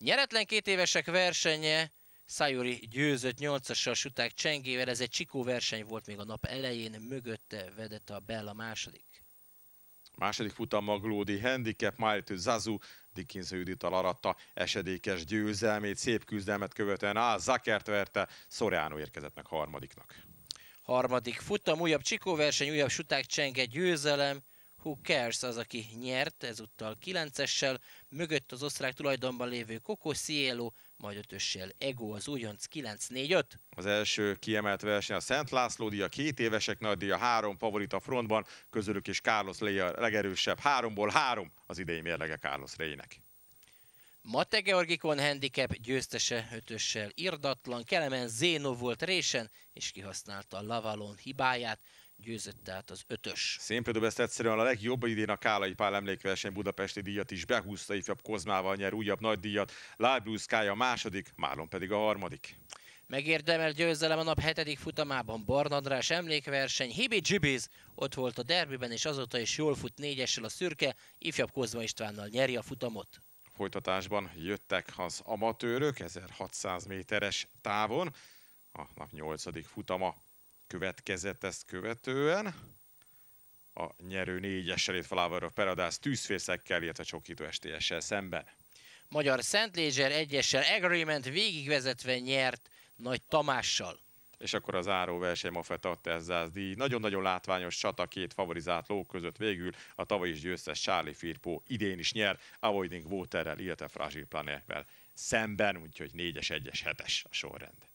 Nyeretlen két évesek versenye, Sayuri győzött 8-assal suták csengével, ez egy csikó verseny volt még a nap elején, mögötte vedett a Bella második. Második a Glódi Handicap, Májtő Zazu, Dickinson Judit alaratta esedékes győzelmét, szép küzdelmet követően a Zakert verte, Soriano érkezett meg harmadiknak. Harmadik futam, újabb csikóverseny, újabb suták csenge győzelem, Who Cares az, aki nyert, ezúttal 9-essel, mögött az osztrák tulajdonban lévő Coco Cielo, majd ötössel Ego az újonc 9-4-5. Az első kiemelt verseny a Szent László díja, két évesek nagy díja, három favorit a frontban, közülük is Carlos Lea legerősebb, háromból három az idei mérlege Carlos Reinek. Mate Georgikon handicap győztese ötössel irdatlan, Kelemen Zéno volt résen, és kihasználta a Lavalon hibáját, győzött tehát az ötös. Szénpödöbb ezt egyszerűen a legjobb idén a Kálai Pál emlékverseny Budapesti díjat is behúzta, ifjabb Kozmával nyer újabb nagy díjat, Lábrúszkája a második, Málon pedig a harmadik. Megérdemelt győzelem a nap hetedik futamában András emlékverseny, Hibi Gibiz ott volt a derbiben, és azóta is jól fut négyessel a szürke, ifjabb Kozma Istvánnal nyeri a futamot folytatásban jöttek az amatőrök 1600 méteres távon. A nap 8. futama következett ezt követően. A nyerő négyessel itt felállva a Peradász tűzfészekkel, illetve csokító STS-sel szemben. Magyar Szentlézser egyessel Agreement végigvezetve nyert Nagy Tamással és akkor az áróverseny Moffett az díj. Nagyon-nagyon látványos csata két favorizált ló között végül a tavaly is győztes Charlie Firpo idén is nyer, Avoiding Waterrel, illetve Fragile Planetvel szemben, úgyhogy 4-es, 1-es, 7-es a sorrend.